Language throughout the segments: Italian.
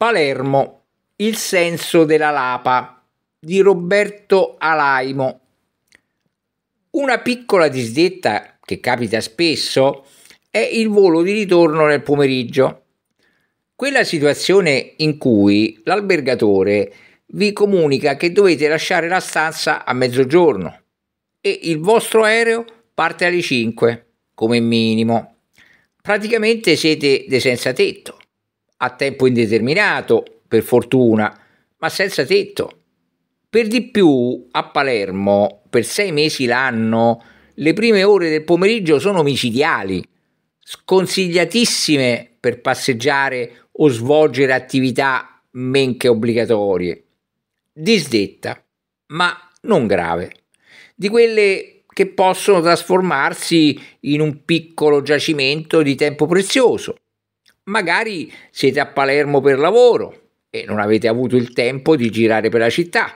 Palermo, Il senso della lapa di Roberto Alaimo. Una piccola disdetta che capita spesso è il volo di ritorno nel pomeriggio. Quella situazione in cui l'albergatore vi comunica che dovete lasciare la stanza a mezzogiorno e il vostro aereo parte alle 5 come minimo. Praticamente siete dei senza tetto a tempo indeterminato, per fortuna, ma senza tetto. Per di più a Palermo, per sei mesi l'anno, le prime ore del pomeriggio sono micidiali, sconsigliatissime per passeggiare o svolgere attività men che obbligatorie. Disdetta, ma non grave, di quelle che possono trasformarsi in un piccolo giacimento di tempo prezioso Magari siete a Palermo per lavoro e non avete avuto il tempo di girare per la città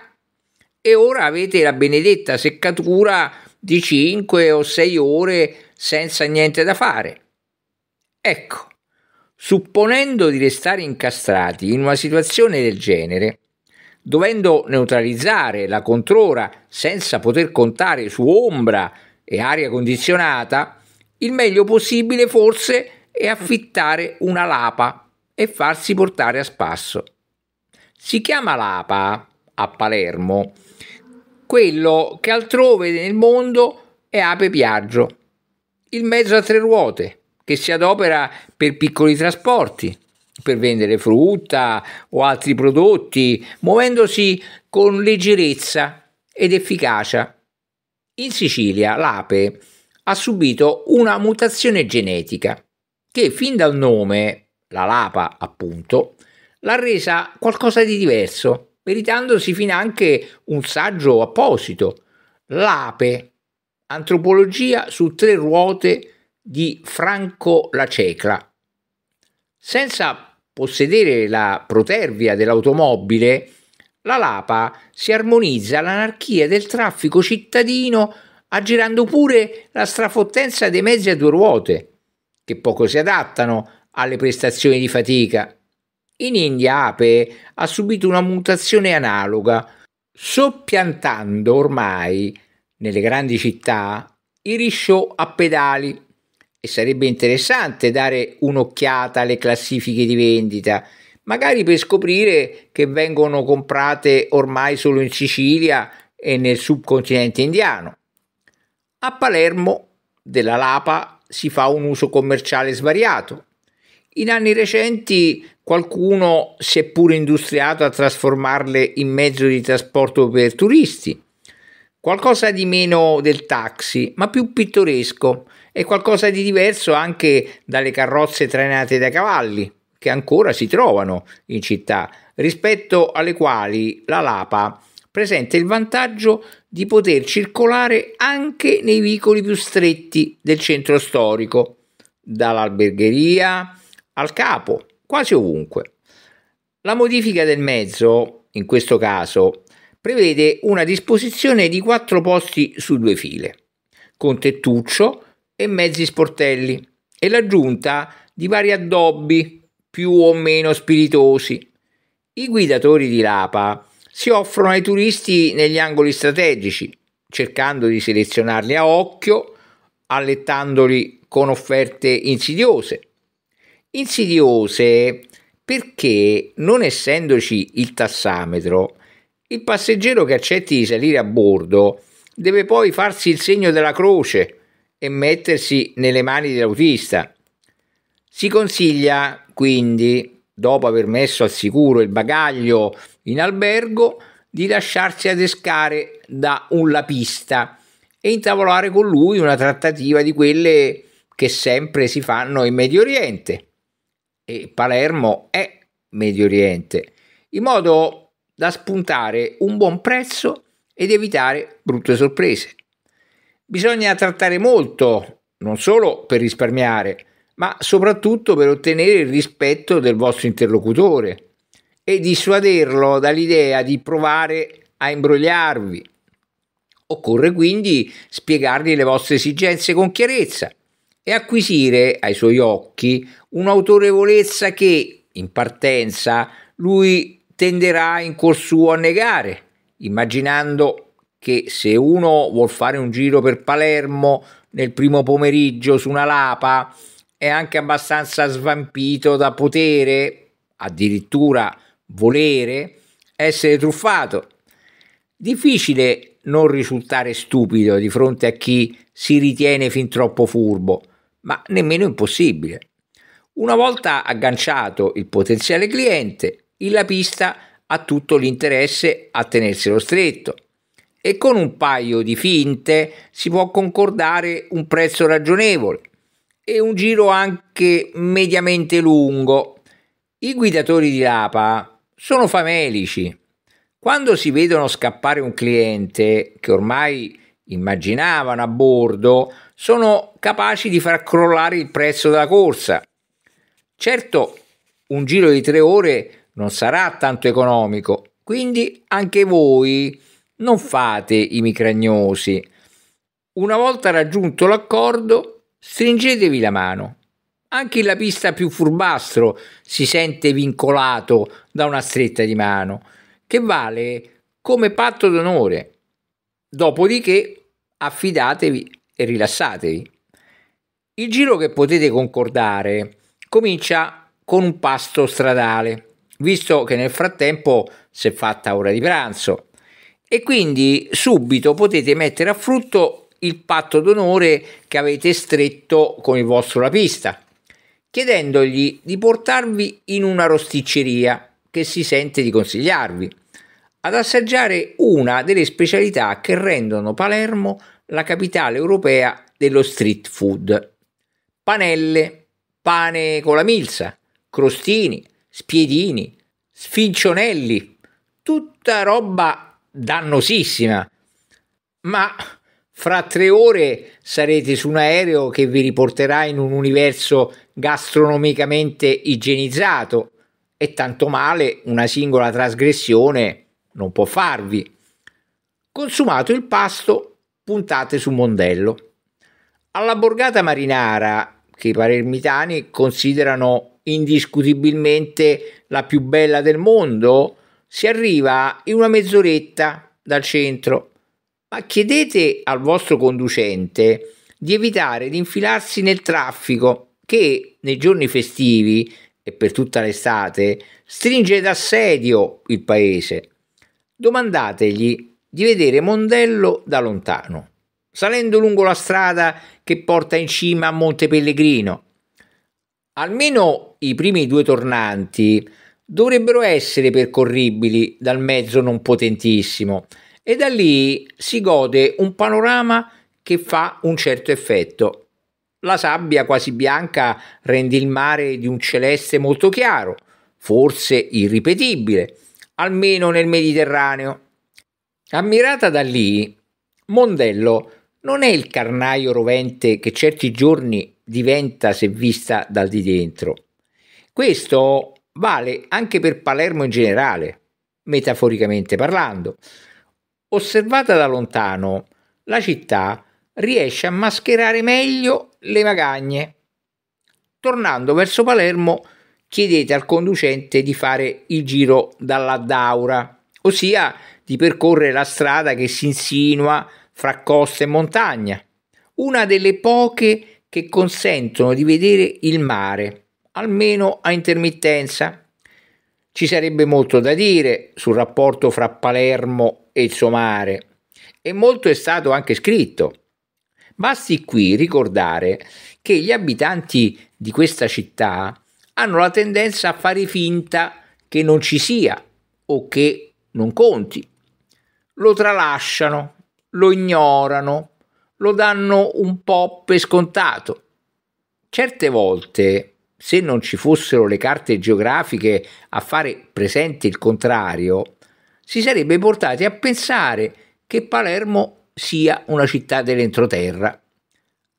e ora avete la benedetta seccatura di 5 o 6 ore senza niente da fare. Ecco, supponendo di restare incastrati in una situazione del genere, dovendo neutralizzare la controra senza poter contare su ombra e aria condizionata, il meglio possibile forse e affittare una lapa e farsi portare a spasso. Si chiama lapa a Palermo quello che altrove nel mondo è ape piaggio, il mezzo a tre ruote che si adopera per piccoli trasporti, per vendere frutta o altri prodotti, muovendosi con leggerezza ed efficacia. In Sicilia l'ape ha subito una mutazione genetica che fin dal nome, la lapa appunto, l'ha resa qualcosa di diverso, meritandosi fin anche un saggio apposito, L'ape, antropologia su tre ruote di Franco La Senza possedere la protervia dell'automobile, la Lapa si armonizza all'anarchia del traffico cittadino aggirando pure la strafottenza dei mezzi a due ruote, che poco si adattano alle prestazioni di fatica. In India Ape ha subito una mutazione analoga, soppiantando ormai nelle grandi città i risciò a pedali e sarebbe interessante dare un'occhiata alle classifiche di vendita, magari per scoprire che vengono comprate ormai solo in Sicilia e nel subcontinente indiano. A Palermo della Lapa si fa un uso commerciale svariato. In anni recenti qualcuno si è pure industriato a trasformarle in mezzo di trasporto per turisti. Qualcosa di meno del taxi, ma più pittoresco e qualcosa di diverso anche dalle carrozze trainate da cavalli, che ancora si trovano in città, rispetto alle quali la Lapa presenta il vantaggio di poter circolare anche nei vicoli più stretti del centro storico, dall'albergheria al capo, quasi ovunque. La modifica del mezzo, in questo caso, prevede una disposizione di quattro posti su due file, con tettuccio e mezzi sportelli, e l'aggiunta di vari addobbi più o meno spiritosi. I guidatori di Lapa si offrono ai turisti negli angoli strategici, cercando di selezionarli a occhio, allettandoli con offerte insidiose. Insidiose perché, non essendoci il tassametro, il passeggero che accetti di salire a bordo deve poi farsi il segno della croce e mettersi nelle mani dell'autista. Si consiglia quindi dopo aver messo al sicuro il bagaglio in albergo, di lasciarsi adescare da un lapista e intavolare con lui una trattativa di quelle che sempre si fanno in Medio Oriente. E Palermo è Medio Oriente, in modo da spuntare un buon prezzo ed evitare brutte sorprese. Bisogna trattare molto, non solo per risparmiare, ma soprattutto per ottenere il rispetto del vostro interlocutore e dissuaderlo dall'idea di provare a imbrogliarvi. Occorre quindi spiegargli le vostre esigenze con chiarezza e acquisire ai suoi occhi un'autorevolezza che, in partenza, lui tenderà in cuor suo a negare, immaginando che se uno vuol fare un giro per Palermo nel primo pomeriggio su una lapa, è anche abbastanza svampito da potere, addirittura volere, essere truffato. Difficile non risultare stupido di fronte a chi si ritiene fin troppo furbo, ma nemmeno impossibile. Una volta agganciato il potenziale cliente, il lapista ha tutto l'interesse a tenerselo stretto e con un paio di finte si può concordare un prezzo ragionevole e un giro anche mediamente lungo. I guidatori di Lapa sono famelici. Quando si vedono scappare un cliente che ormai immaginavano a bordo, sono capaci di far crollare il prezzo della corsa. Certo, un giro di tre ore non sarà tanto economico, quindi anche voi non fate i micragnosi. Una volta raggiunto l'accordo, Stringetevi la mano. Anche il pista più furbastro si sente vincolato da una stretta di mano, che vale come patto d'onore. Dopodiché affidatevi e rilassatevi. Il giro che potete concordare comincia con un pasto stradale, visto che nel frattempo si è fatta ora di pranzo e quindi subito potete mettere a frutto il patto d'onore che avete stretto con il vostro lapista, chiedendogli di portarvi in una rosticceria che si sente di consigliarvi, ad assaggiare una delle specialità che rendono Palermo la capitale europea dello street food. Panelle, pane con la milza, crostini, spiedini, sfincionelli, tutta roba dannosissima. Ma fra tre ore sarete su un aereo che vi riporterà in un universo gastronomicamente igienizzato e tanto male una singola trasgressione non può farvi. Consumato il pasto, puntate su Mondello. Alla borgata marinara, che i palermitani considerano indiscutibilmente la più bella del mondo, si arriva in una mezz'oretta dal centro ma chiedete al vostro conducente di evitare di infilarsi nel traffico che nei giorni festivi e per tutta l'estate stringe d'assedio il paese. Domandategli di vedere Mondello da lontano, salendo lungo la strada che porta in cima a Monte Pellegrino. Almeno i primi due tornanti dovrebbero essere percorribili dal mezzo non potentissimo, e da lì si gode un panorama che fa un certo effetto. La sabbia quasi bianca rende il mare di un celeste molto chiaro, forse irripetibile, almeno nel Mediterraneo. Ammirata da lì, Mondello non è il carnaio rovente che certi giorni diventa se vista dal di dentro. Questo vale anche per Palermo in generale, metaforicamente parlando. Osservata da lontano, la città riesce a mascherare meglio le magagne. Tornando verso Palermo, chiedete al conducente di fare il giro dalla Daura, ossia di percorrere la strada che si insinua fra costa e montagna, una delle poche che consentono di vedere il mare, almeno a intermittenza. Ci sarebbe molto da dire sul rapporto fra Palermo e il suo mare e molto è stato anche scritto. Basti qui ricordare che gli abitanti di questa città hanno la tendenza a fare finta che non ci sia o che non conti. Lo tralasciano, lo ignorano, lo danno un po' per scontato. Certe volte se non ci fossero le carte geografiche a fare presente il contrario, si sarebbe portati a pensare che Palermo sia una città dell'entroterra.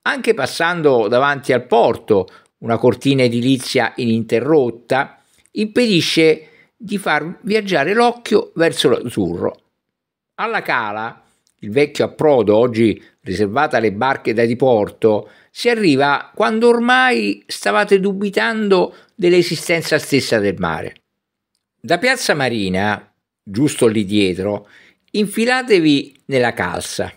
Anche passando davanti al porto, una cortina edilizia ininterrotta impedisce di far viaggiare l'occhio verso l'azzurro. Alla cala, il vecchio approdo oggi riservato alle barche da diporto, si arriva quando ormai stavate dubitando dell'esistenza stessa del mare. Da Piazza Marina, giusto lì dietro, infilatevi nella calza,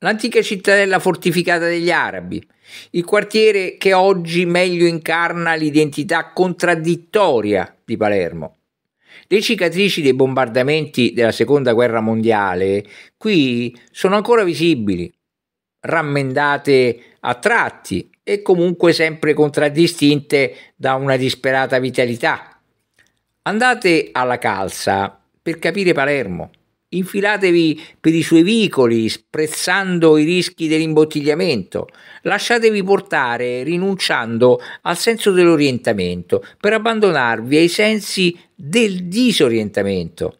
l'antica cittadella fortificata degli arabi, il quartiere che oggi meglio incarna l'identità contraddittoria di Palermo. Le cicatrici dei bombardamenti della Seconda Guerra Mondiale qui sono ancora visibili, rammendate a tratti e comunque sempre contraddistinte da una disperata vitalità. Andate alla calza per capire Palermo. Infilatevi per i suoi vicoli, sprezzando i rischi dell'imbottigliamento. Lasciatevi portare, rinunciando al senso dell'orientamento, per abbandonarvi ai sensi del disorientamento.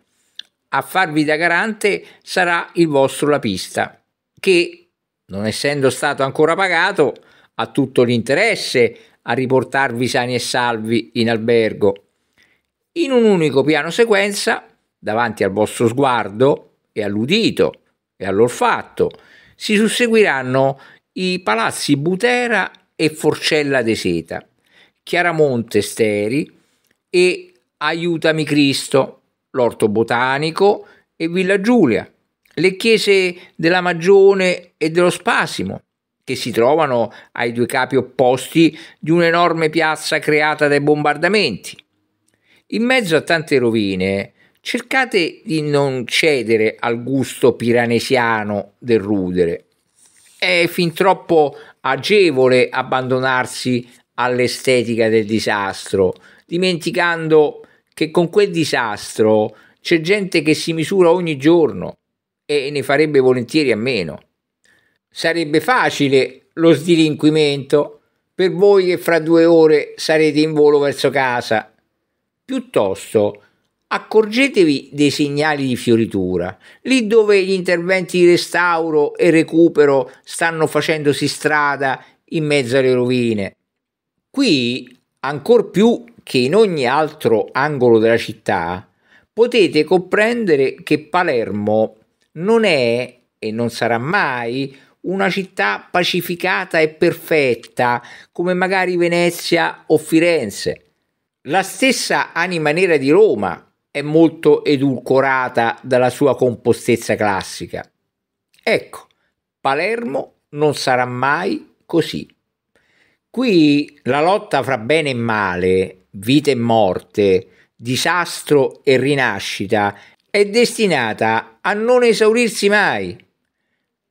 A farvi da garante sarà il vostro lapista, che non essendo stato ancora pagato, ha tutto l'interesse a riportarvi sani e salvi in albergo. In un unico piano sequenza, davanti al vostro sguardo e all'udito e all'olfatto, si susseguiranno i palazzi Butera e Forcella de Seta, Chiaramonte Steri e Aiutami Cristo, l'Orto Botanico e Villa Giulia, le chiese della Magione e dello Spasimo, che si trovano ai due capi opposti di un'enorme piazza creata dai bombardamenti. In mezzo a tante rovine, cercate di non cedere al gusto piranesiano del rudere. È fin troppo agevole abbandonarsi all'estetica del disastro, dimenticando che con quel disastro c'è gente che si misura ogni giorno, e ne farebbe volentieri a meno. Sarebbe facile lo sdilinquimento per voi che fra due ore sarete in volo verso casa. Piuttosto, accorgetevi dei segnali di fioritura, lì dove gli interventi di restauro e recupero stanno facendosi strada in mezzo alle rovine. Qui, ancor più che in ogni altro angolo della città, potete comprendere che Palermo non è e non sarà mai una città pacificata e perfetta come magari Venezia o Firenze. La stessa anima nera di Roma è molto edulcorata dalla sua compostezza classica. Ecco, Palermo non sarà mai così. Qui la lotta fra bene e male, vita e morte, disastro e rinascita è destinata a non esaurirsi mai.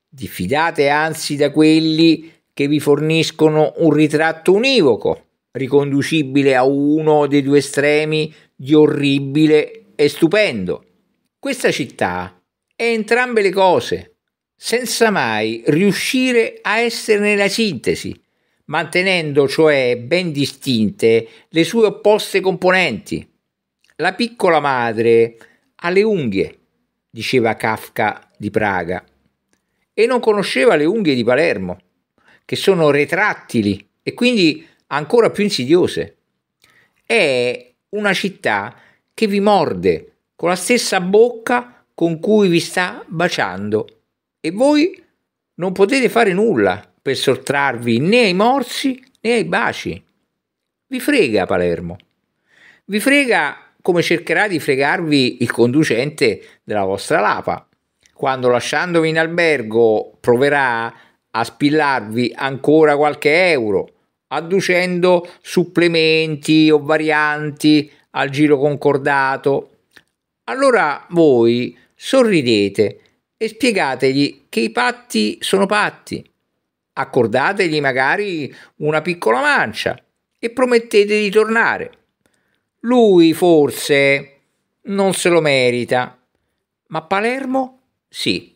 Diffidate anzi da quelli che vi forniscono un ritratto univoco, riconducibile a uno dei due estremi di orribile e stupendo. Questa città è entrambe le cose, senza mai riuscire a esserne la sintesi, mantenendo cioè ben distinte le sue opposte componenti. La piccola madre ha le unghie, diceva Kafka di Praga, e non conosceva le unghie di Palermo, che sono retrattili e quindi ancora più insidiose. È una città che vi morde con la stessa bocca con cui vi sta baciando e voi non potete fare nulla per sottrarvi né ai morsi né ai baci. Vi frega Palermo. Vi frega come cercherà di fregarvi il conducente della vostra lapa, quando lasciandovi in albergo proverà a spillarvi ancora qualche euro, adducendo supplementi o varianti al giro concordato. Allora voi sorridete e spiegategli che i patti sono patti. Accordategli magari una piccola mancia e promettete di tornare. Lui forse non se lo merita, ma Palermo sì.